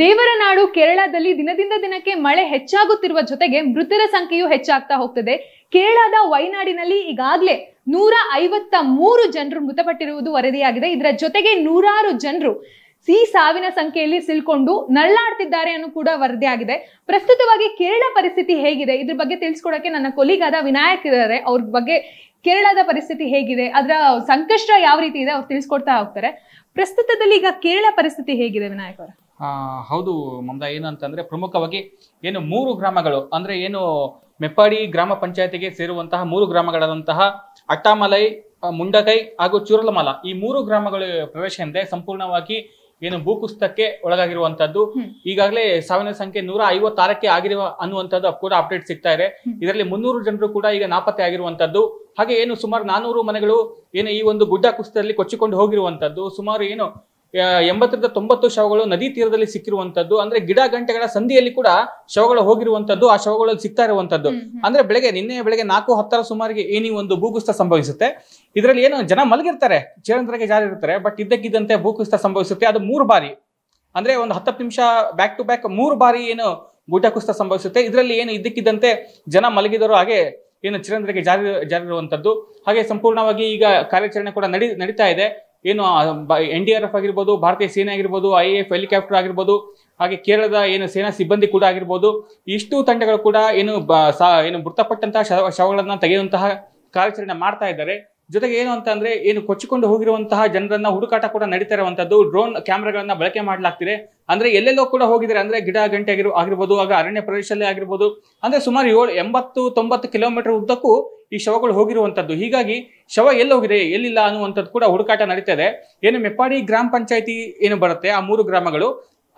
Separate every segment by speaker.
Speaker 1: ದೇವರ ನಾಡು ಕೇರಳದಲ್ಲಿ ದಿನದಿಂದ ದಿನಕ್ಕೆ ಮಳೆ ಹೆಚ್ಚಾಗುತ್ತಿರುವ ಜೊತೆಗೆ ಮೃತರ ಸಂಖ್ಯೆಯೂ ಹೆಚ್ಚಾಗ್ತಾ ಹೋಗ್ತದೆ ಕೇರಳದ ವೈನಾಡಿನಲ್ಲಿ ಈಗಾಗಲೇ ನೂರ ಐವತ್ತ ಮೂರು ಜನರು ಮೃತಪಟ್ಟಿರುವುದು ವರದಿಯಾಗಿದೆ ಇದರ ಜೊತೆಗೆ ನೂರಾರು ಜನರು ಸಿಹಿ ಸಾವಿನ ಸಂಖ್ಯೆಯಲ್ಲಿ ಸಿಲ್ಕೊಂಡು ನರಳಾಡ್ತಿದ್ದಾರೆ ಅನ್ನೋ ಕೂಡ ವರದಿಯಾಗಿದೆ ಪ್ರಸ್ತುತವಾಗಿ ಕೇರಳ ಪರಿಸ್ಥಿತಿ ಹೇಗಿದೆ ಇದ್ರ ಬಗ್ಗೆ ತಿಳಿಸ್ಕೊಡಕ್ಕೆ ನನ್ನ ಕೊಲಿಗಾದ ವಿನಾಯಕ್ ಇದ್ದಾರೆ ಅವ್ರ ಬಗ್ಗೆ ಕೇರಳದ ಪರಿಸ್ಥಿತಿ ಹೇಗಿದೆ ಅದರ ಸಂಕಷ್ಟ ಯಾವ ರೀತಿ ಇದೆ ಅವ್ರು ತಿಳಿಸ್ಕೊಡ್ತಾ ಹೋಗ್ತಾರೆ ಪ್ರಸ್ತುತದಲ್ಲಿ ಈಗ ಕೇರಳ ಪರಿಸ್ಥಿತಿ ಹೇಗಿದೆ ವಿನಾಯಕ್ ಅವರ
Speaker 2: ಹೌದು ಮಮತಾ ಏನು ಅಂತಂದ್ರೆ ಪ್ರಮುಖವಾಗಿ ಏನು ಮೂರು ಗ್ರಾಮಗಳು ಅಂದ್ರೆ ಏನು ಮೆಪ್ಪಾಡಿ ಗ್ರಾಮ ಪಂಚಾಯತಿಗೆ ಸೇರುವಂತಹ ಮೂರು ಗ್ರಾಮಗಳಾದಂತಹ ಅಟ್ಟಾಮಲೈ ಮುಂಡಕೈ ಹಾಗೂ ಚುರಲಮಲ ಈ ಮೂರು ಗ್ರಾಮಗಳ ಪ್ರವೇಶ ಎಂದ್ರೆ ಸಂಪೂರ್ಣವಾಗಿ ಏನು ಭೂಕುಸ್ತಕ್ಕೆ ಒಳಗಾಗಿರುವಂತದ್ದು ಈಗಾಗಲೇ ಸಾವಿನ ಸಂಖ್ಯೆ ನೂರ ಐವತ್ತಾರಕ್ಕೆ ಆಗಿರುವ ಅನ್ನುವಂಥದ್ದು ಕೂಡ ಅಪ್ಡೇಟ್ ಸಿಗ್ತಾ ಇದೆ ಇದರಲ್ಲಿ ಮುನ್ನೂರು ಜನರು ಕೂಡ ಈಗ ನಾಪತ್ತೆ ಆಗಿರುವಂತದ್ದು ಹಾಗೆ ಏನು ಸುಮಾರು ನಾನೂರು ಮನೆಗಳು ಏನು ಈ ಒಂದು ಗುಡ್ಡ ಕುಸ್ತದಲ್ಲಿ ಕೊಚ್ಚಿಕೊಂಡು ಹೋಗಿರುವಂತದ್ದು ಸುಮಾರು ಏನು ಎಂಬತ್ತರಿಂದ ತೊಂಬತ್ತು ಶವಗಳು ನದಿ ತೀರದಲ್ಲಿ ಸಿಕ್ಕಿರುವಂತದ್ದು ಅಂದ್ರೆ ಗಿಡ ಗಂಟೆಗಳ ಸಂಧಿಯಲ್ಲಿ ಕೂಡ ಶವಗಳು ಹೋಗಿರುವಂತದ್ದು ಆ ಶವಗಳು ಸಿಗ್ತಾ ಇರುವಂತದ್ದು ಅಂದ್ರೆ ಬೆಳಗ್ಗೆ ನಿನ್ನೆ ಬೆಳಗ್ಗೆ ನಾಲ್ಕು ಹತ್ತರ ಸುಮಾರಿಗೆ ಏನಿ ಒಂದು ಭೂಕುಸಿತ ಸಂಭವಿಸುತ್ತೆ ಇದರಲ್ಲಿ ಏನು ಜನ ಮಲಗಿರ್ತಾರೆ ಚೇಳಂದ್ರಗೆ ಜಾರಿ ಇರ್ತಾರೆ ಬಟ್ ಇದ್ದಕ್ಕಿದ್ದಂತೆ ಭೂಕುಸಿತ ಸಂಭವಿಸುತ್ತೆ ಅದು ಮೂರು ಬಾರಿ ಅಂದ್ರೆ ಒಂದು ಹತ್ತತ್ತು ನಿಮಿಷ ಬ್ಯಾಕ್ ಟು ಬ್ಯಾಕ್ ಮೂರು ಬಾರಿ ಏನು ಗೂಟ ಕುಸಿತ ಸಂಭವಿಸುತ್ತೆ ಇದರಲ್ಲಿ ಏನು ಇದ್ದಕ್ಕಿದ್ದಂತೆ ಜನ ಮಲಗಿದರು ಹಾಗೆ ಏನು ಚಿರಂದ್ರಗೆ ಜಾರಿ ಜಾರಿರುವಂತದ್ದು ಹಾಗೆ ಸಂಪೂರ್ಣವಾಗಿ ಈಗ ಕಾರ್ಯಾಚರಣೆ ಕೂಡ ನಡಿ ನಡೀತಾ ಇದೆ ಏನು ಎನ್ ಡಿ ಆರ್ ಎಫ್ ಆಗಿರ್ಬೋದು ಭಾರತೀಯ ಸೇನೆ ಆಗಿರ್ಬೋದು ಐ ಎಫ್ ಹೆಲಿಕಾಪ್ಟರ್ ಆಗಿರ್ಬೋದು ಹಾಗೆ ಕೇರಳದ ಏನು ಸೇನಾ ಸಿಬ್ಬಂದಿ ಕೂಡ ಆಗಿರ್ಬೋದು ಇಷ್ಟು ತಂಡಗಳು ಕೂಡ ಏನು ಏನು ಮೃತಪಟ್ಟಂತಹ ಶವ ಶವಗಳನ್ನು ತೆಗೆಯುವಂತಹ ಕಾರ್ಯಾಚರಣೆ ಮಾಡ್ತಾ ಇದ್ದಾರೆ ಜೊತೆಗೆ ಏನು ಅಂತ ಅಂದ್ರೆ ಏನು ಕೊಚ್ಚಿಕೊಂಡು ಹೋಗಿರುವಂತಹ ಜನರನ್ನ ಹುಡುಕಾಟ ಕೂಡ ನಡೀತಾ ಇರುವಂತದ್ದು ಡ್ರೋನ್ ಕ್ಯಾಮ್ರಾಗಳನ್ನ ಬಳಕೆ ಮಾಡಲಾಗ್ತಿದೆ ಅಂದ್ರೆ ಎಲ್ಲೆಲ್ಲೋ ಕೂಡ ಹೋಗಿದ್ದಾರೆ ಅಂದ್ರೆ ಗಿಡ ಗಂಟೆ ಆಗಿರ್ಬೋದು ಆಗ ಅರಣ್ಯ ಪ್ರದೇಶಲ್ಲೇ ಆಗಿರ್ಬೋದು ಅಂದ್ರೆ ಸುಮಾರು ಏಳು ಎಂಬತ್ತು ತೊಂಬತ್ತು ಕಿಲೋಮೀಟರ್ ಉದ್ದಕ್ಕೂ ಈ ಶವಗಳು ಹೋಗಿರುವಂಥದ್ದು ಹೀಗಾಗಿ ಶವ ಎಲ್ಲಿ ಹೋಗಿದೆ ಎಲ್ಲಿಲ್ಲ ಅನ್ನುವಂಥದ್ದು ಕೂಡ ಹುಡುಕಾಟ ನಡೀತಾ ಇದೆ ಏನು ಮೆಪ್ಪಾಡಿ ಗ್ರಾಮ ಪಂಚಾಯತಿ ಏನು ಬರುತ್ತೆ ಆ ಮೂರು ಗ್ರಾಮಗಳು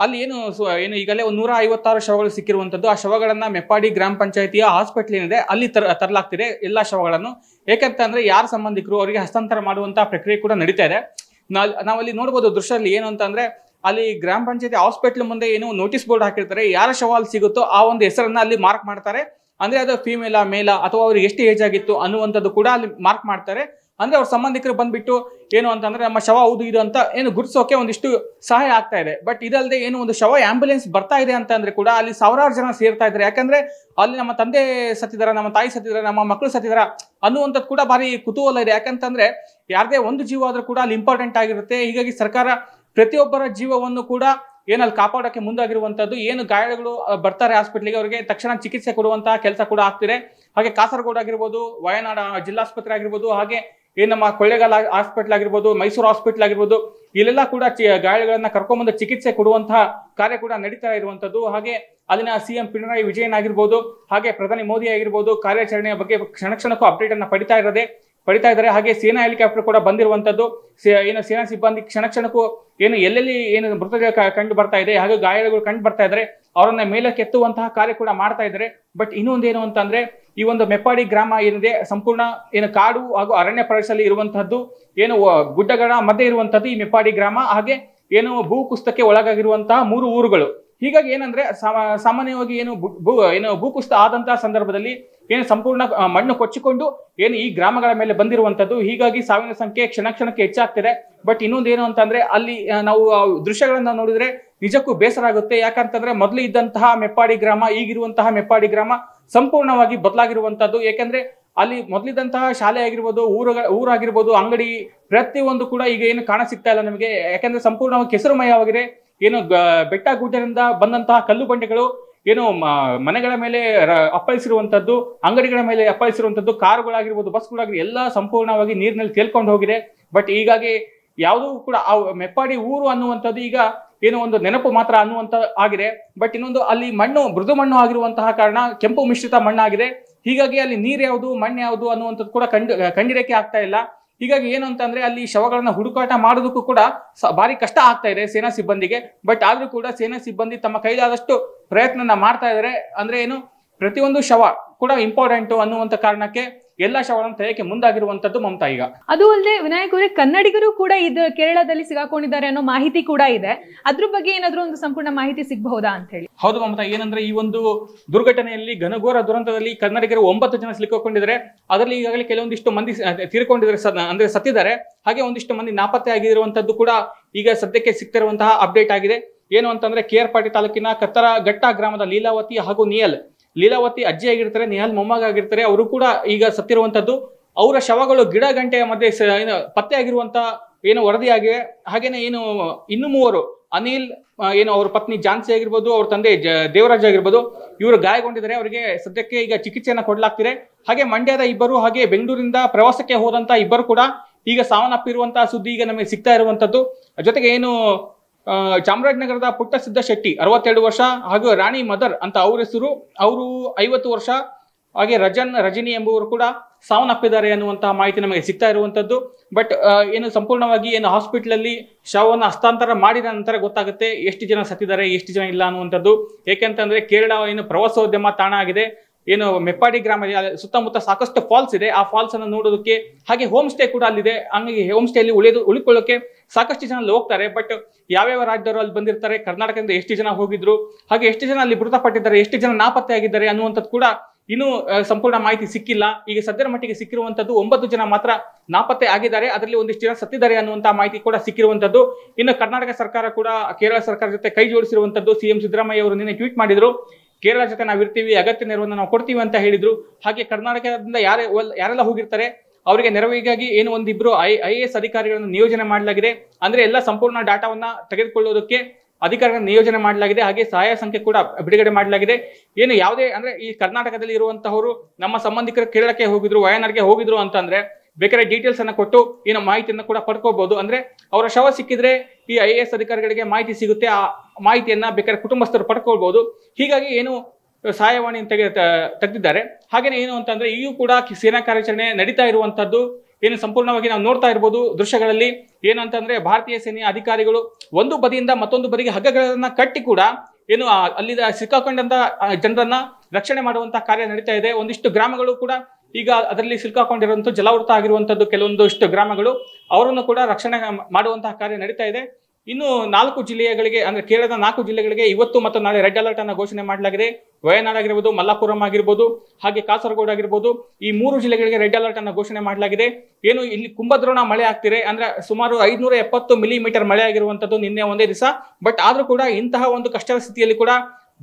Speaker 2: ಅಲ್ಲಿ ಏನು ಏನು ಈಗಲೇ ಒಂದು ನೂರ ಐವತ್ತಾರು ಶವಗಳು ಸಿಕ್ಕಿರುವಂಥದ್ದು ಆ ಶವಗಳನ್ನು ಮೆಪ್ಪಾಡಿ ಗ್ರಾಮ ಪಂಚಾಯಿತಿಯ ಹಾಸ್ಪಿಟ್ಲ್ ಏನಿದೆ ಅಲ್ಲಿ ತರ ತರಲಾಗ್ತಿದೆ ಎಲ್ಲ ಶವಗಳನ್ನು ಏಕೆಂತ ಅಂದರೆ ಯಾರ ಸಂಬಂಧಿಕರು ಅವರಿಗೆ ಹಸ್ತಾಂತರ ಮಾಡುವಂಥ ಪ್ರಕ್ರಿಯೆ ಕೂಡ ನಡೀತಾ ಇದೆ ನಾವಲ್ಲಿ ನೋಡ್ಬೋದು ದೃಶ್ಯದಲ್ಲಿ ಏನು ಅಂತ ಅಂದರೆ ಅಲ್ಲಿ ಗ್ರಾಮ ಪಂಚಾಯತಿ ಹಾಸ್ಪಿಟ್ಲ್ ಮುಂದೆ ಏನು ನೋಟಿಸ್ ಬೋರ್ಡ್ ಹಾಕಿರ್ತಾರೆ ಯಾರ ಶವ ಅಲ್ಲಿ ಸಿಗುತ್ತೋ ಆ ಒಂದು ಹೆಸರನ್ನ ಅಲ್ಲಿ ಮಾರ್ಕ್ ಮಾಡ್ತಾರೆ ಅಂದ್ರೆ ಅದು ಫೀಮೇಲ ಮೇಲ ಅಥವಾ ಅವ್ರಿಗೆ ಎಷ್ಟು ಏಜ್ ಆಗಿತ್ತು ಅನ್ನುವಂಥದ್ದು ಕೂಡ ಅಲ್ಲಿ ಮಾರ್ಕ್ ಮಾಡ್ತಾರೆ ಅಂದ್ರೆ ಅವ್ರ ಸಂಬಂಧಿಕರು ಬಂದ್ಬಿಟ್ಟು ಏನು ಅಂತಂದ್ರೆ ನಮ್ಮ ಶವ ಹೌದು ಇದು ಅಂತ ಏನು ಗುರುತಿಸೋಕೆ ಒಂದಿಷ್ಟು ಸಹಾಯ ಆಗ್ತಾ ಇದೆ ಬಟ್ ಇದಲ್ಲದೆ ಏನು ಒಂದು ಶವ ಆಂಬುಲೆನ್ಸ್ ಬರ್ತಾ ಇದೆ ಅಂತ ಅಂದ್ರೆ ಕೂಡ ಅಲ್ಲಿ ಸಾವಿರಾರು ಜನ ಸೇರ್ತಾ ಇದ್ದಾರೆ ಯಾಕಂದ್ರೆ ಅಲ್ಲಿ ನಮ್ಮ ತಂದೆ ಸತ್ತಿದಾರ ನಮ್ಮ ತಾಯಿ ಸತ್ತಿದಾರ ನಮ್ಮ ಮಕ್ಕಳು ಸತ್ತಿದಾರ ಅನ್ನುವಂಥದ್ದು ಕೂಡ ಭಾರಿ ಕುತೂಹಲ ಇದೆ ಯಾಕಂತಂದ್ರೆ ಯಾರದೇ ಒಂದು ಜೀವ ಆದ್ರೂ ಕೂಡ ಅಲ್ಲಿ ಇಂಪಾರ್ಟೆಂಟ್ ಆಗಿರುತ್ತೆ ಹೀಗಾಗಿ ಸರ್ಕಾರ ಪ್ರತಿಯೊಬ್ಬರ ಜೀವವನ್ನು ಕೂಡ ಏನಲ್ಲಿ ಕಾಪಾಡೋಕ್ಕೆ ಮುಂದಾಗಿರುವಂಥದ್ದು ಏನು ಗಾಯಗಳು ಬರ್ತಾರೆ ಹಾಸ್ಪಿಟ್ಲಿಗೆ ಅವರಿಗೆ ತಕ್ಷಣ ಚಿಕಿತ್ಸೆ ಕೊಡುವಂತಹ ಕೆಲಸ ಕೂಡ ಆಗ್ತಿದೆ ಹಾಗೆ ಕಾಸರಗೋಡು ಆಗಿರ್ಬೋದು ವಯನಾಡ ಜಿಲ್ಲಾಸ್ಪತ್ರೆ ಆಗಿರ್ಬೋದು ಹಾಗೆ ಏನು ನಮ್ಮ ಕೊಳ್ಳೇಗಾಲ ಹಾಸ್ಪಿಟ್ಲ್ ಆಗಿರ್ಬೋದು ಮೈಸೂರು ಹಾಸ್ಪಿಟ್ಲ್ ಆಗಿರ್ಬೋದು ಇಲ್ಲೆಲ್ಲ ಕೂಡ ಗಾಯಗಳನ್ನ ಕರ್ಕೊಂಬಂದು ಚಿಕಿತ್ಸೆ ಕೊಡುವಂತಹ ಕಾರ್ಯ ಕೂಡ ನಡೀತಾ ಇರುವಂತದ್ದು ಹಾಗೆ ಅಲ್ಲಿನ ಸಿಎಂ ಪಿಣರಾಯಿ ವಿಜಯನ್ ಆಗಿರ್ಬೋದು ಹಾಗೆ ಪ್ರಧಾನಿ ಮೋದಿ ಆಗಿರ್ಬೋದು ಕಾರ್ಯಾಚರಣೆಯ ಬಗ್ಗೆ ಕ್ಷಣ ಕ್ಷಣಕ್ಕೂ ಅಪ್ಡೇಟ್ ಅನ್ನ ಪಡಿತಾ ಇರೋದೇ ಪಡಿತಾ ಇದ್ದಾರೆ ಹಾಗೆ ಸೇನಾ ಹೆಲಿಕಾಪ್ಟರ್ ಕೂಡ ಬಂದಿರುವಂತದ್ದು ಏನು ಸೇನಾ ಸಿಬ್ಬಂದಿ ಕ್ಷಣ ಕ್ಷಣಕ್ಕೂ ಏನು ಎಲ್ಲೆಲ್ಲಿ ಏನು ಮೃತದೇಹ ಕಂಡು ಬರ್ತಾ ಇದೆ ಹಾಗೂ ಗಾಯಗಳು ಕಂಡು ಬರ್ತಾ ಇದ್ದಾರೆ ಅವರನ್ನ ಮೇಲಕ್ಕೆ ಕೆತ್ತುವಂತಹ ಕಾರ್ಯ ಕೂಡ ಮಾಡ್ತಾ ಇದ್ದಾರೆ ಬಟ್ ಇನ್ನೊಂದೇನು ಅಂತಂದ್ರೆ ಈ ಒಂದು ಮೆಪ್ಪಾಡಿ ಗ್ರಾಮ ಏನಿದೆ ಸಂಪೂರ್ಣ ಏನು ಕಾಡು ಹಾಗೂ ಅರಣ್ಯ ಪ್ರದೇಶದಲ್ಲಿ ಇರುವಂತಹದ್ದು ಏನು ಗುಡ್ಡಗಳ ಮಧ್ಯೆ ಇರುವಂತಹದ್ದು ಈ ಮೆಪ್ಪಾಡಿ ಗ್ರಾಮ ಹಾಗೆ ಏನು ಭೂಕುಸ್ತಕ್ಕೆ ಒಳಗಾಗಿರುವಂತಹ ಮೂರು ಊರುಗಳು ಹೀಗಾಗಿ ಏನಂದ್ರೆ ಸಾಮಾನ್ಯವಾಗಿ ಏನು ಏನು ಭೂಕುಸಿತ ಆದಂತಹ ಸಂದರ್ಭದಲ್ಲಿ ಏನು ಸಂಪೂರ್ಣ ಮಣ್ಣು ಕೊಚ್ಚಿಕೊಂಡು ಏನು ಈ ಗ್ರಾಮಗಳ ಮೇಲೆ ಬಂದಿರುವಂತದ್ದು ಹೀಗಾಗಿ ಸಾವಿನ ಸಂಖ್ಯೆ ಕ್ಷಣ ಕ್ಷಣಕ್ಕೆ ಹೆಚ್ಚಾಗ್ತಿದೆ ಬಟ್ ಇನ್ನೊಂದು ಏನು ಅಂತಂದ್ರೆ ಅಲ್ಲಿ ನಾವು ದೃಶ್ಯಗಳನ್ನ ನೋಡಿದ್ರೆ ನಿಜಕ್ಕೂ ಬೇಸರ ಆಗುತ್ತೆ ಯಾಕಂತಂದ್ರೆ ಮೊದಲು ಇದ್ದಂತಹ ಮೆಪ್ಪಾಡಿ ಗ್ರಾಮ ಈಗಿರುವಂತಹ ಮೆಪ್ಪಾಡಿ ಗ್ರಾಮ ಸಂಪೂರ್ಣವಾಗಿ ಬದಲಾಗಿರುವಂತದ್ದು ಯಾಕಂದ್ರೆ ಅಲ್ಲಿ ಮೊದಲಿದ್ದಂತಹ ಶಾಲೆ ಆಗಿರ್ಬೋದು ಊರುಗಳ ಊರಾಗಿರ್ಬೋದು ಅಂಗಡಿ ಪ್ರತಿಯೊಂದು ಕೂಡ ಈಗ ಏನು ಕಾಣ ಸಿಗ್ತಾ ಇಲ್ಲ ನಮಗೆ ಯಾಕಂದ್ರೆ ಸಂಪೂರ್ಣವಾಗಿ ಕೆಸರುಮಯವಾಗಿದೆ ಏನು ಬೆಟ್ಟ ಗುಡ್ಡದಿಂದ ಬಂದಂತಹ ಕಲ್ಲು ಬಂಡೆಗಳು ಏನು ಮನೆಗಳ ಮೇಲೆ ಅಪ್ಪಳಿಸಿರುವಂಥದ್ದು ಅಂಗಡಿಗಳ ಮೇಲೆ ಅಪ್ಪಳಿಸಿರುವಂಥದ್ದು ಕಾರುಗಳಾಗಿರ್ಬೋದು ಬಸ್ಗಳಾಗಿ ಎಲ್ಲ ಸಂಪೂರ್ಣವಾಗಿ ನೀರಿನಲ್ಲಿ ತೇಲ್ಕೊಂಡು ಹೋಗಿದೆ ಬಟ್ ಹೀಗಾಗಿ ಯಾವುದೂ ಕೂಡ ಆ ಮೆಪ್ಪಾಡಿ ಊರು ಅನ್ನುವಂಥದ್ದು ಈಗ ಏನೋ ಒಂದು ನೆನಪು ಮಾತ್ರ ಅನ್ನುವಂಥ ಆಗಿದೆ ಬಟ್ ಇನ್ನೊಂದು ಅಲ್ಲಿ ಮಣ್ಣು ಮೃದು ಮಣ್ಣು ಆಗಿರುವಂತಹ ಕಾರಣ ಕೆಂಪು ಮಿಶ್ರಿತ ಮಣ್ಣಾಗಿದೆ ಹೀಗಾಗಿ ಅಲ್ಲಿ ನೀರು ಯಾವುದು ಮಣ್ಣು ಯಾವುದು ಅನ್ನುವಂಥದ್ದು ಕೂಡ ಕಂಡು ಕಂಡಿರಕ್ಕೆ ಆಗ್ತಾ ಇಲ್ಲ ಹೀಗಾಗಿ ಏನು ಅಂತಂದ್ರೆ ಅಲ್ಲಿ ಶವಗಳನ್ನ ಹುಡುಕಾಟ ಮಾಡೋದಕ್ಕೂ ಕೂಡ ಭಾರಿ ಕಷ್ಟ ಆಗ್ತಾ ಇದೆ ಸೇನಾ ಸಿಬ್ಬಂದಿಗೆ ಬಟ್ ಆದ್ರೂ ಕೂಡ ಸೇನಾ ಸಿಬ್ಬಂದಿ ತಮ್ಮ ಕೈಲಾದಷ್ಟು ಪ್ರಯತ್ನನ ಮಾಡ್ತಾ ಇದ್ದಾರೆ ಅಂದ್ರೆ ಏನು ಪ್ರತಿಯೊಂದು ಶವ ಕೂಡ ಇಂಪಾರ್ಟೆಂಟು ಅನ್ನುವಂಥ ಕಾರಣಕ್ಕೆ ಎಲ್ಲಾ ಶವಗಳನ್ನು ತೆಗೆಯಕ್ಕೆ ಮುಂದಾಗಿರುವಂತದ್ದು ಮಮತಾ ಈಗ
Speaker 1: ಅದು ಅಲ್ಲದೆ ವಿನಾಯಕ್ ಅವರೇ ಕನ್ನಡಿಗರು ಕೂಡ ಇದು ಕೇರಳದಲ್ಲಿ ಸಿಗಾಕೊಂಡಿದ್ದಾರೆ ಅನ್ನೋ ಮಾಹಿತಿ ಕೂಡ ಇದೆ ಅದ್ರ ಬಗ್ಗೆ ಏನಾದ್ರೂ ಒಂದು ಸಂಪೂರ್ಣ ಮಾಹಿತಿ ಸಿಗಬಹುದಾ ಅಂತ ಹೇಳಿ
Speaker 2: ಹೌದು ಮಮತಾ ಏನಂದ್ರೆ ಈ ಒಂದು ದುರ್ಘಟನೆಯಲ್ಲಿ ಘನಘೋರ ದುರಂತದಲ್ಲಿ ಕನ್ನಡಿಗರು ಒಂಬತ್ತು ಜನ ಸಿಲುಕೊಂಡಿದ್ದಾರೆ ಅದರಲ್ಲಿ ಈಗಾಗಲೇ ಕೆಲವೊಂದಿಷ್ಟು ಮಂದಿ ತೀರ್ಕೊಂಡಿದ್ದಾರೆ ಅಂದ್ರೆ ಸತ್ತಿದ್ದಾರೆ ಹಾಗೆ ಒಂದಿಷ್ಟು ಮಂದಿ ನಾಪತ್ತೆ ಆಗಿರುವಂತದ್ದು ಕೂಡ ಈಗ ಸದ್ಯಕ್ಕೆ ಸಿಗ್ತಿರುವಂತಹ ಅಪ್ಡೇಟ್ ಆಗಿದೆ ಏನು ಅಂತಂದ್ರೆ ಕೆ ತಾಲೂಕಿನ ಕತ್ತರ ಘಟ್ಟ ಗ್ರಾಮದ ಲೀಲಾವತಿ ಹಾಗೂ ನಿಯಲ್ ಲೀಲಾವತಿ ಅಜ್ಜಿ ಆಗಿರ್ತಾರೆ ನಿಹಾಲ್ ಮೊಮ್ಮಗ ಆಗಿರ್ತಾರೆ ಅವರು ಕೂಡ ಈಗ ಸತ್ತಿರುವಂತದ್ದು ಅವರ ಶವಗಳು ಗಿಡ ಗಂಟೆಯ ಮಧ್ಯೆ ಏನು ಪತ್ತೆ ಆಗಿರುವಂತ ಏನು ವರದಿಯಾಗಿವೆ ಹಾಗೇನೆ ಏನು ಇನ್ನು ಮೂವರು ಅನಿಲ್ ಏನು ಅವ್ರ ಪತ್ನಿ ಜಾನ್ಸಿ ಆಗಿರ್ಬೋದು ಅವ್ರ ತಂದೆ ದೇವರಾಜ್ ಆಗಿರ್ಬೋದು ಇವರು ಗಾಯಗೊಂಡಿದ್ದಾರೆ ಅವರಿಗೆ ಸದ್ಯಕ್ಕೆ ಈಗ ಚಿಕಿತ್ಸೆಯನ್ನು ಕೊಡಲಾಗ್ತಿದೆ ಹಾಗೆ ಮಂಡ್ಯದ ಇಬ್ಬರು ಹಾಗೆ ಬೆಂಗಳೂರಿಂದ ಪ್ರವಾಸಕ್ಕೆ ಹೋದಂತ ಇಬ್ಬರು ಕೂಡ ಈಗ ಸಾವನ್ನಪ್ಪಿರುವಂತಹ ಸುದ್ದಿ ಈಗ ನಮಗೆ ಸಿಗ್ತಾ ಇರುವಂತದ್ದು ಜೊತೆಗೆ ಏನು ಚಾಮರಾಜನಗರದ ಪುಟ್ಟಸಿದ್ದ ಶೆಟ್ಟಿ ಅರವತ್ತೆರಡು ವರ್ಷ ಹಾಗೂ ರಾಣಿ ಮದರ್ ಅಂತ ಅವ್ರ ಹೆಸರು ಅವರು ಐವತ್ತು ವರ್ಷ ಹಾಗೆ ರಜನ್ ರಜನಿ ಎಂಬುವರು ಕೂಡ ಸಾವನ್ನಪ್ಪಿದ್ದಾರೆ ಅನ್ನುವಂತಹ ಮಾಹಿತಿ ನಮಗೆ ಸಿಗ್ತಾ ಇರುವಂತದ್ದು ಬಟ್ ಏನು ಸಂಪೂರ್ಣವಾಗಿ ಏನು ಹಾಸ್ಪಿಟ್ಲಲ್ಲಿ ಶವವನ್ನು ಹಸ್ತಾಂತರ ಮಾಡಿದ ನಂತರ ಗೊತ್ತಾಗುತ್ತೆ ಎಷ್ಟು ಜನ ಸತ್ತಿದ್ದಾರೆ ಎಷ್ಟು ಜನ ಇಲ್ಲ ಅನ್ನುವಂಥದ್ದು ಏಕೆಂತಂದ್ರೆ ಕೇರಳ ಏನು ಪ್ರವಾಸೋದ್ಯಮ ತಾಣ ಆಗಿದೆ ಏನು ಮೆಪ್ಪಾಡಿ ಗ್ರಾಮ ಸುತ್ತಮುತ್ತ ಸಾಕಷ್ಟು ಫಾಲ್ಸ್ ಇದೆ ಆ ಫಾಲ್ಸ್ ಅನ್ನು ನೋಡೋದಕ್ಕೆ ಹಾಗೆ ಹೋಮ್ ಸ್ಟೇ ಕೂಡ ಅಲ್ಲಿದೆ ಹಂಗಾಗಿ ಹೋಮ್ ಸ್ಟೇ ಅಲ್ಲಿ ಉಳಿದು ಉಳಿಕೊಳ್ಳೋಕೆ ಸಾಕಷ್ಟು ಜನ ಹೋಗ್ತಾರೆ ಬಟ್ ಯಾವ್ಯಾವ ರಾಜ್ಯದವರು ಅಲ್ಲಿ ಬಂದಿರ್ತಾರೆ ಕರ್ನಾಟಕದಿಂದ ಎಷ್ಟು ಜನ ಹೋಗಿದ್ರು ಹಾಗೆ ಎಷ್ಟು ಜನ ಅಲ್ಲಿ ಮೃತಪಟ್ಟಿದ್ದಾರೆ ಎಷ್ಟು ಜನ ನಾಪತ್ತೆ ಆಗಿದ್ದಾರೆ ಅನ್ನುವಂಥದ್ದು ಕೂಡ ಇನ್ನೂ ಸಂಪೂರ್ಣ ಮಾಹಿತಿ ಸಿಕ್ಕಿಲ್ಲ ಈಗ ಸದ್ಯದ ಮಟ್ಟಿಗೆ ಸಿಕ್ಕಿರುವಂತದ್ದು ಒಂಬತ್ತು ಜನ ಮಾತ್ರ ನಾಪತ್ತೆ ಆಗಿದ್ದಾರೆ ಅದರಲ್ಲಿ ಒಂದಿಷ್ಟು ಜನ ಸತ್ತಿದ್ದಾರೆ ಅನ್ನುವಂಥ ಮಾಹಿತಿ ಕೂಡ ಸಿಕ್ಕಿರುವಂತದ್ದು ಇನ್ನು ಕರ್ನಾಟಕ ಸರ್ಕಾರ ಕೂಡ ಕೇರಳ ಸರ್ಕಾರ ಜೊತೆ ಕೈ ಜೋಡಿಸಿರುವಂತದ್ದು ಸಿಎಂ ಸಿದ್ದರಾಮಯ್ಯ ಅವರು ನಿನ್ನೆ ಟ್ವೀಟ್ ಮಾಡಿದ್ರು ಕೇರಳ ಜೊತೆ ನಾವು ಇರ್ತೀವಿ ಅಗತ್ಯ ನೆರವನ್ನು ನಾವು ಕೊಡ್ತೀವಿ ಅಂತ ಹೇಳಿದ್ರು ಹಾಗೆ ಕರ್ನಾಟಕದಿಂದ ಯಾರ ಯಾರೆಲ್ಲ ಹೋಗಿರ್ತಾರೆ ಅವರಿಗೆ ನೆರವಿಗಾಗಿ ಏನು ಒಂದಿಬ್ರು ಐ ಐ ಎಸ್ ಅಧಿಕಾರಿಗಳನ್ನು ನಿಯೋಜನೆ ಮಾಡಲಾಗಿದೆ ಅಂದ್ರೆ ಎಲ್ಲ ಸಂಪೂರ್ಣ ಡಾಟಾವನ್ನ ತೆಗೆದುಕೊಳ್ಳೋದಕ್ಕೆ ಅಧಿಕಾರಿಗಳ ನಿಯೋಜನೆ ಮಾಡಲಾಗಿದೆ ಹಾಗೆ ಸಹಾಯ ಸಂಖ್ಯೆ ಕೂಡ ಬಿಡುಗಡೆ ಮಾಡಲಾಗಿದೆ ಏನು ಯಾವುದೇ ಅಂದ್ರೆ ಈ ಕರ್ನಾಟಕದಲ್ಲಿ ಇರುವಂತಹವರು ನಮ್ಮ ಸಂಬಂಧಿಕರು ಕೇರಳಕ್ಕೆ ಹೋಗಿದ್ರು ವಯನಾಡ್ಗೆ ಹೋಗಿದ್ರು ಅಂತಂದ್ರೆ ಬೇಕಾದ್ರೆ ಡೀಟೇಲ್ಸ್ ಅನ್ನ ಕೊಟ್ಟು ಏನು ಮಾಹಿತಿಯನ್ನು ಕೂಡ ಪಡ್ಕೋಬಹುದು ಅಂದ್ರೆ ಅವರ ಶವ ಸಿಕ್ಕಿದ್ರೆ ಈ ಐ ಎ ಎಸ್ ಅಧಿಕಾರಿಗಳಿಗೆ ಮಾಹಿತಿ ಸಿಗುತ್ತೆ ಆ ಮಾಹಿತಿಯನ್ನ ಬೇಕಾದ್ರೆ ಕುಟುಂಬಸ್ಥರು ಪಡ್ಕೊಳ್ಬಹುದು ಹೀಗಾಗಿ ಏನು ಸಹಾಯವಾಣಿ ತೆಗೆ ತೆಗೆದಿದ್ದಾರೆ ಹಾಗೇನೆ ಏನು ಅಂತಂದ್ರೆ ಈಗೂ ಕೂಡ ಸೇನಾ ಕಾರ್ಯಾಚರಣೆ ನಡೀತಾ ಇರುವಂತದ್ದು ಏನು ಸಂಪೂರ್ಣವಾಗಿ ನಾವು ನೋಡ್ತಾ ಇರ್ಬೋದು ದೃಶ್ಯಗಳಲ್ಲಿ ಏನು ಅಂತಂದ್ರೆ ಭಾರತೀಯ ಸೇನೆಯ ಅಧಿಕಾರಿಗಳು ಒಂದು ಬದಿಯಿಂದ ಮತ್ತೊಂದು ಬದಿಗೆ ಹಗ್ಗಗಳನ್ನ ಕಟ್ಟಿ ಕೂಡ ಏನು ಅಲ್ಲಿ ಸಿಕ್ಕಾಕೊಂಡಂತಹ ಜನರನ್ನ ರಕ್ಷಣೆ ಮಾಡುವಂತಹ ಕಾರ್ಯ ನಡೀತಾ ಇದೆ ಒಂದಿಷ್ಟು ಗ್ರಾಮಗಳು ಕೂಡ ಈಗ ಅದರಲ್ಲಿ ಸಿಲ್ಕಾಕೊಂಡಿರುವಂಥ ಜಲಾವೃತ ಆಗಿರುವಂಥದ್ದು ಕೆಲವೊಂದಿಷ್ಟು ಗ್ರಾಮಗಳು ಅವರನ್ನು ಕೂಡ ರಕ್ಷಣೆ ಮಾಡುವಂತಹ ಕಾರ್ಯ ನಡೀತಾ ಇದೆ ಇನ್ನು ನಾಲ್ಕು ಜಿಲ್ಲೆಗಳಿಗೆ ಅಂದ್ರೆ ಕೇರಳದ ನಾಲ್ಕು ಜಿಲ್ಲೆಗಳಿಗೆ ಇವತ್ತು ಮತ್ತು ನಾಳೆ ರೆಡ್ ಅಲರ್ಟ್ ಅನ್ನು ಘೋಷಣೆ ಮಾಡಲಾಗಿದೆ ವಯನಾಡ್ ಆಗಿರ್ಬೋದು ಮಲ್ಲಾಪುರಂ ಆಗಿರ್ಬೋದು ಹಾಗೆ ಕಾಸರಗೋಡು ಆಗಿರ್ಬೋದು ಈ ಮೂರು ಜಿಲ್ಲೆಗಳಿಗೆ ರೆಡ್ ಅಲರ್ಟ್ ಅನ್ನು ಘೋಷಣೆ ಮಾಡಲಾಗಿದೆ ಏನು ಇಲ್ಲಿ ಕುಂಭದ್ರೋಣ ಮಳೆ ಆಗ್ತಿದೆ ಅಂದ್ರೆ ಸುಮಾರು ಐದುನೂರ ಎಪ್ಪತ್ತು ಮಿಲಿಮೀಟರ್ ಮಳೆ ಆಗಿರುವಂತದ್ದು ನಿನ್ನೆ ಒಂದೇ ದಿವಸ ಬಟ್ ಆದರೂ ಕೂಡ ಇಂತಹ ಒಂದು ಕಷ್ಟದ ಸ್ಥಿತಿಯಲ್ಲಿ ಕೂಡ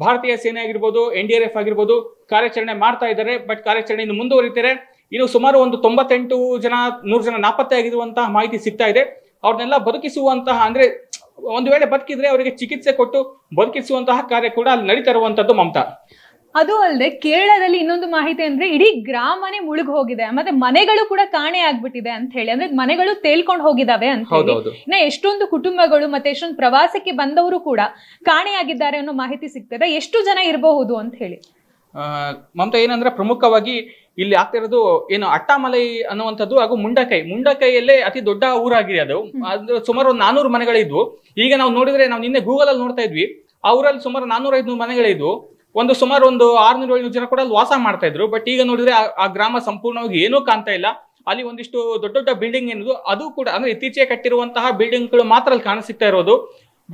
Speaker 2: ಭಾರತೀಯ ಸೇನೆ ಆಗಿರ್ಬೋದು ಎನ್ ಡಿ ಆರ್ ಎಫ್ ಆಗಿರ್ಬೋದು ಕಾರ್ಯಾಚರಣೆ ಮಾಡ್ತಾ ಇದ್ದಾರೆ ಬಟ್ ಕಾರ್ಯಾಚರಣೆ ಇನ್ನು ಮುಂದುವರಿತಾರೆ ಇನ್ನು ಸುಮಾರು ಒಂದು ತೊಂಬತ್ತೆಂಟು ಜನ ನೂರು ಜನ ನಾಪತ್ತೆ ಆಗಿರುವಂತಹ ಮಾಹಿತಿ ಸಿಗ್ತಾ ಇದೆ ಅವ್ರನ್ನೆಲ್ಲ ಬದುಕಿಸುವಂತಹ ಅಂದ್ರೆ ಒಂದು ವೇಳೆ ಬದುಕಿದ್ರೆ ಅವರಿಗೆ ಚಿಕಿತ್ಸೆ ಕೊಟ್ಟು ಬದುಕಿಸುವಂತಹ ಕಾರ್ಯ ಕೂಡ ಅಲ್ಲಿ ನಡೀತಾ ಇರುವಂತದ್ದು ಮಮತಾ
Speaker 1: ಅದು ಅಲ್ಲದೆ ಕೇರಳದಲ್ಲಿ ಇನ್ನೊಂದು ಮಾಹಿತಿ ಅಂದ್ರೆ ಇಡೀ ಗ್ರಾಮನೇ ಮುಳುಗ್ ಹೋಗಿದೆ ಮತ್ತೆ ಮನೆಗಳು ಕೂಡ ಕಾಣೆ ಆಗ್ಬಿಟ್ಟಿದೆ ಅಂತ ಹೇಳಿ ಅಂದ್ರೆ ಮನೆಗಳು ತೇಲ್ಕೊಂಡು ಹೋಗಿದಾವೆ ಅಂತ ಇನ್ನ ಎಷ್ಟೊಂದು ಕುಟುಂಬಗಳು ಮತ್ತೆ ಎಷ್ಟೊಂದು ಪ್ರವಾಸಕ್ಕೆ ಬಂದವರು ಕೂಡ ಕಾಣೆಯಾಗಿದ್ದಾರೆ ಅನ್ನೋ ಮಾಹಿತಿ ಸಿಗ್ತದೆ ಎಷ್ಟು ಜನ ಇರಬಹುದು ಅಂತ ಹೇಳಿ
Speaker 2: ಮಮತಾ ಏನಂದ್ರೆ ಪ್ರಮುಖವಾಗಿ ಇಲ್ಲಿ ಆಗ್ತಿರೋದು ಏನು ಅಟ್ಟಾಮಲೈ ಅನ್ನುವಂಥದ್ದು ಹಾಗೂ ಮುಂಡಕೈ ಮುಂಡಕೈಯಲ್ಲೇ ಅತಿ ದೊಡ್ಡ ಊರಾಗಿದೆ ಅದು ಅದು ಸುಮಾರು ಒಂದು ನಾನೂರು ಮನೆಗಳಿದ್ವು ಈಗ ನಾವು ನೋಡಿದ್ರೆ ನಾವು ನಿನ್ನೆ ಗೂಗಲ್ ಅಲ್ಲಿ ನೋಡ್ತಾ ಇದ್ವಿ ಆ ಊರಲ್ಲಿ ಸುಮಾರು ನಾನೂರ ಐದ್ನೂರು ಮನೆಗಳಿದ್ವು ಒಂದು ಸುಮಾರು ಒಂದು ಆರ್ನೂರು ಏಳ್ನೂರು ಜನ ಕೂಡ ಅಲ್ಲಿ ವಾಸ ಮಾಡ್ತಾ ಇದ್ರು ಬಟ್ ಈಗ ನೋಡಿದ್ರೆ ಆ ಗ್ರಾಮ ಸಂಪೂರ್ಣವಾಗಿ ಏನೂ ಕಾಣ್ತಾ ಇಲ್ಲ ಅಲ್ಲಿ ಒಂದಿಷ್ಟು ದೊಡ್ಡ ದೊಡ್ಡ ಬಿಲ್ಡಿಂಗ್ ಏನದು ಅದು ಕೂಡ ಅಂದ್ರೆ ಇತ್ತೀಚೆಗೆ ಕಟ್ಟಿರುವಂತಹ ಗಳು ಮಾತ್ರ ಅಲ್ಲಿ ಕಾಣ ಸಿಗ್ತಾ ಇರೋದು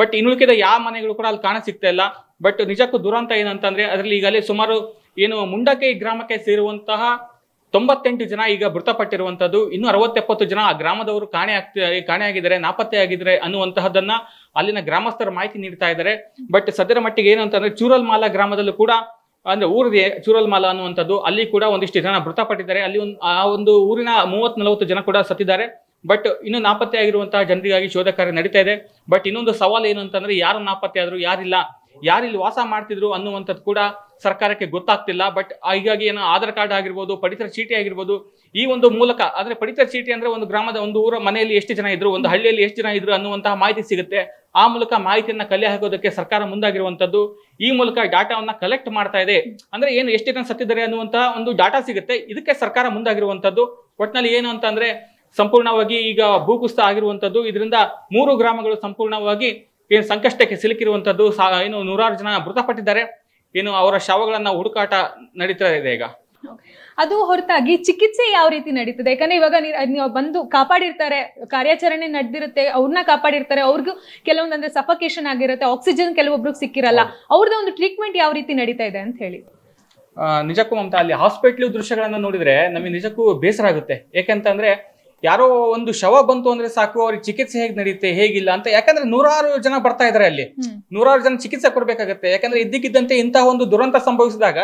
Speaker 2: ಬಟ್ ಇನ್ನುಳಿಕಿದ ಯಾವ ಮನೆಗಳು ಕೂಡ ಅಲ್ಲಿ ಕಾಣ ಸಿಗ್ತಾ ಇಲ್ಲ ಬಟ್ ನಿಜಕ್ಕೂ ದುರಂತ ಏನಂತಂದ್ರೆ ಅದರಲ್ಲಿ ಈಗಲೇ ಸುಮಾರು ಏನು ಮುಂಡಕೈ ಗ್ರಾಮಕ್ಕೆ ಸೇರುವಂತಹ ತೊಂಬತ್ತೆಂಟು ಜನ ಈಗ ಮೃತಪಟ್ಟಿರುವಂತದ್ದು ಇನ್ನು ಅರವತ್ತೆಪ್ಪತ್ತು ಜನ ಆ ಗ್ರಾಮದವರು ಕಾಣೆ ಆಗ್ತಾ ಕಾಣೆಯಾಗಿದ್ದಾರೆ ಆಗಿದ್ರೆ ಅನ್ನುವಂತಹದನ್ನ ಅಲ್ಲಿನ ಗ್ರಾಮಸ್ಥರು ಮಾಹಿತಿ ನೀಡ್ತಾ ಇದ್ದಾರೆ ಬಟ್ ಸದ್ಯದ ಮಟ್ಟಿಗೆ ಏನು ಅಂತಂದ್ರೆ ಚೂರಲ್ಮಾಲಾ ಗ್ರಾಮದಲ್ಲೂ ಕೂಡ ಅಂದ್ರೆ ಊರಿದೆ ಚೂರಲ್ಮಾಲಾ ಅನ್ನುವಂಥದ್ದು ಅಲ್ಲಿ ಕೂಡ ಒಂದಿಷ್ಟು ಜನ ಮೃತಪಟ್ಟಿದ್ದಾರೆ ಅಲ್ಲಿ ಒಂದು ಆ ಒಂದು ಊರಿನ ಮೂವತ್ತ್ ನಲವತ್ತು ಜನ ಕೂಡ ಸತ್ತಿದ್ದಾರೆ ಬಟ್ ಇನ್ನು ನಾಪತ್ತೆ ಆಗಿರುವಂತಹ ಜನರಿಗಾಗಿ ಶೋಧ ಕಾರ್ಯ ನಡೀತಾ ಇದೆ ಬಟ್ ಇನ್ನೊಂದು ಸವಾಲು ಏನು ಅಂತಂದ್ರೆ ಯಾರು ನಾಪತ್ತೆ ಆದ್ರೂ ಯಾರಿಲ್ಲ ಯಾರು ಇಲ್ಲಿ ವಾಸ ಮಾಡ್ತಿದ್ರು ಅನ್ನುವಂಥದ್ದು ಕೂಡ ಸರ್ಕಾರಕ್ಕೆ ಗೊತ್ತಾಗ್ತಿಲ್ಲ ಬಟ್ ಹೀಗಾಗಿ ಏನೋ ಆಧಾರ್ ಕಾರ್ಡ್ ಆಗಿರ್ಬೋದು ಪಡಿತರ ಚೀಟಿ ಆಗಿರ್ಬೋದು ಈ ಒಂದು ಮೂಲಕ ಅಂದ್ರೆ ಪಡಿತರ ಚೀಟಿ ಅಂದ್ರೆ ಒಂದು ಗ್ರಾಮದ ಒಂದು ಊರ ಮನೆಯಲ್ಲಿ ಎಷ್ಟು ಜನ ಇದ್ರು ಒಂದು ಹಳ್ಳಿಯಲ್ಲಿ ಎಷ್ಟು ಜನ ಇದ್ರು ಅನ್ನುವಂತಹ ಮಾಹಿತಿ ಸಿಗುತ್ತೆ ಆ ಮೂಲಕ ಮಾಹಿತಿಯನ್ನು ಕಲೆ ಹಾಕೋದಕ್ಕೆ ಸರ್ಕಾರ ಮುಂದಾಗಿರುವಂಥದ್ದು ಈ ಮೂಲಕ ಡಾಟಾವನ್ನ ಕಲೆಕ್ಟ್ ಮಾಡ್ತಾ ಇದೆ ಅಂದ್ರೆ ಏನು ಎಷ್ಟು ಜನ ಸತ್ತಿದ್ದಾರೆ ಅನ್ನುವಂತಹ ಒಂದು ಡಾಟಾ ಸಿಗುತ್ತೆ ಇದಕ್ಕೆ ಸರ್ಕಾರ ಮುಂದಾಗಿರುವಂಥದ್ದು ಒಟ್ನಲ್ಲಿ ಏನು ಅಂತಂದ್ರೆ ಸಂಪೂರ್ಣವಾಗಿ ಈಗ ಭೂಕುಸ್ತ ಆಗಿರುವಂಥದ್ದು ಇದರಿಂದ ಮೂರು ಗ್ರಾಮಗಳು ಸಂಪೂರ್ಣವಾಗಿ ಏನು ಸಂಕಷ್ಟಕ್ಕೆ ಸಿಲುಕಿರುವಂಥದ್ದು ಸಾ ಏನು ನೂರಾರು ಜನ ಮೃತಪಟ್ಟಿದ್ದಾರೆ ಏನು ಅವರ ಶವಗಳನ್ನು ಹುಡುಕಾಟ ನಡೀತಾ ಇದೆ ಈಗ
Speaker 1: ಅದು ಹೊರತಾಗಿ ಚಿಕಿತ್ಸೆ ಯಾವ ರೀತಿ ನಡೀತದೆ ಯಾಕಂದ್ರೆ ಇವಾಗ ನೀವು ಬಂದು ಕಾಪಾಡಿರ್ತಾರೆ ಕಾರ್ಯಾಚರಣೆ ನಡೆದಿರುತ್ತೆ ಅವ್ರನ್ನ ಕಾಪಾಡಿರ್ತಾರೆ ಅವ್ರಿಗೂ ಕೆಲವೊಂದಂದ್ರೆ ಸಫಕೇಶನ್ ಆಗಿರುತ್ತೆ ಆಕ್ಸಿಜನ್ ಕೆಲವೊಬ್ರಿಗೆ ಸಿಕ್ಕಿರಲ್ಲ ಅವ್ರದ್ದು ಒಂದು ಟ್ರೀಟ್ಮೆಂಟ್ ಯಾವ ರೀತಿ ನಡೀತಾ ಇದೆ ಅಂತ ಹೇಳಿ
Speaker 2: ನಿಜಕ್ಕೂ ಮಮತಾ ಅಲ್ಲಿ ಹಾಸ್ಪಿಟ್ಲ್ ದೃಶ್ಯಗಳನ್ನ ನೋಡಿದ್ರೆ ನಮಗೆ ನಿಜಕ್ಕೂ ಬೇಸರ ಆಗುತ್ತೆ ಯಾಕಂತಂದ್ರೆ ಯಾರೋ ಒಂದು ಶವ ಬಂತು ಅಂದ್ರೆ ಸಾಕು ಅವ್ರಿಗೆ ಚಿಕಿತ್ಸೆ ಹೇಗೆ ನಡೆಯುತ್ತೆ ಹೇಗಿಲ್ಲ ಅಂತ ಯಾಕಂದ್ರೆ ನೂರಾರು ಜನ ಬರ್ತಾ ಇದಾರೆ ಅಲ್ಲಿ ನೂರಾರು ಜನ ಚಿಕಿತ್ಸೆ ಕೊಡ್ಬೇಕಾಗತ್ತೆ ಯಾಕಂದ್ರೆ ಇದ್ದಕ್ಕಿದ್ದಂತೆ ಇಂತಹ ಒಂದು ದುರಂತ ಸಂಭವಿಸಿದಾಗ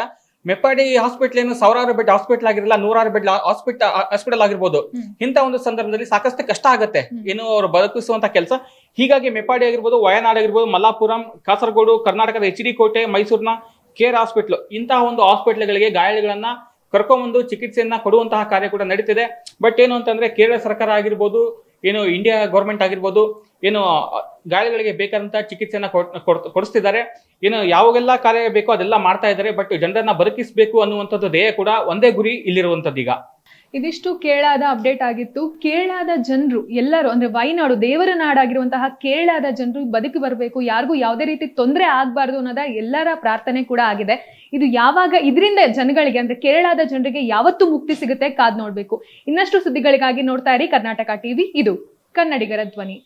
Speaker 2: ಮೆಪ್ಪಾಡಿ ಹಾಸ್ಪಿಟಲ್ ಏನು ಸಾವಿರಾರು ಬೆಡ್ ಹಾಸ್ಪಿಟಲ್ ಆಗಿರಲ್ಲ ನೂರಾರು ಬೆಡ್ ಹಾಸ್ಪಿಟಲ್ ಹಾಸ್ಪಿಟಲ್ ಆಗಿರ್ಬೋದು ಇಂಥ ಒಂದು ಸಂದರ್ಭದಲ್ಲಿ ಸಾಕಷ್ಟು ಕಷ್ಟ ಆಗುತ್ತೆ ಏನು ಅವರು ಬದುಕಿಸುವಂತ ಕೆಲಸ ಹೀಗಾಗಿ ಮೆಪ್ಪಾಡಿ ಆಗಿರ್ಬೋದು ವಯನಾಡ್ ಆಗಿರ್ಬೋದು ಮಲ್ಲಾಪುರಂ ಕಾಸರಗೋಡು ಕರ್ನಾಟಕದ ಎಚ್ ಡಿ ಕೋಟೆ ಮೈಸೂರಿನ ಕೇರ್ ಹಾಸ್ಪಿಟ್ಲು ಇಂತಹ ಒಂದು ಹಾಸ್ಪಿಟ್ಲ್ಗಳಿಗೆ ಗಾಯಾಳುಗಳನ್ನ ಕರ್ಕೊಂಬಂದು ಚಿಕಿತ್ಸೆಯನ್ನ ಕೊಡುವಂತಹ ಕಾರ್ಯ ಕೂಡ ನಡೀತಿದೆ ಬಟ್ ಏನು ಅಂತಂದ್ರೆ ಕೇರಳ ಸರ್ಕಾರ ಆಗಿರ್ಬೋದು ಏನು ಇಂಡಿಯಾ ಗೌರ್ಮೆಂಟ್ ಆಗಿರ್ಬೋದು ಏನು ಗಾಯಗಳಿಗೆ ಬೇಕಾದಂತ ಚಿಕಿತ್ಸೆಯನ್ನ ಕೊಡಿಸ್ತಿದ್ದಾರೆ ಏನು ಯಾವಾಗೆಲ್ಲ ಕಾರ್ಯ ಬೇಕೋ ಅದೆಲ್ಲ ಮಾಡ್ತಾ ಇದ್ದಾರೆ ಬಟ್ ಜನರನ್ನ ಬದುಕಿಸಬೇಕು ಅನ್ನುವಂಥದ್ದು ಧ್ಯೇಯ ಕೂಡ ಒಂದೇ ಗುರಿ ಇಲ್ಲಿರುವಂಥದ್ದು ಈಗ
Speaker 1: ಇದಿಷ್ಟು ಕೇರಳದ ಅಪ್ಡೇಟ್ ಆಗಿತ್ತು ಕೇರಳದ ಜನರು ಎಲ್ಲರೂ ಅಂದ್ರೆ ವೈನಾಡು ದೇವರ ನಾಡಾಗಿರುವಂತಹ ಕೇರಳದ ಜನರು ಬದುಕಿ ಬರಬೇಕು ಯಾರಿಗೂ ಯಾವುದೇ ರೀತಿ ತೊಂದರೆ ಆಗಬಾರ್ದು ಅನ್ನೋದ ಎಲ್ಲರ ಪ್ರಾರ್ಥನೆ ಕೂಡ ಆಗಿದೆ ಇದು ಯಾವಾಗ ಇದರಿಂದ ಜನಗಳಿಗೆ ಅಂದ್ರೆ ಕೇರಳದ ಜನರಿಗೆ ಯಾವತ್ತು ಮುಕ್ತಿ ಸಿಗುತ್ತೆ ಕಾದ್ ನೋಡ್ಬೇಕು ಇನ್ನಷ್ಟು ಸುದ್ದಿಗಳಿಗಾಗಿ ನೋಡ್ತಾ ಇರಿ ಕರ್ನಾಟಕ ಟಿವಿ ಇದು ಕನ್ನಡಿಗರ ಧ್ವನಿ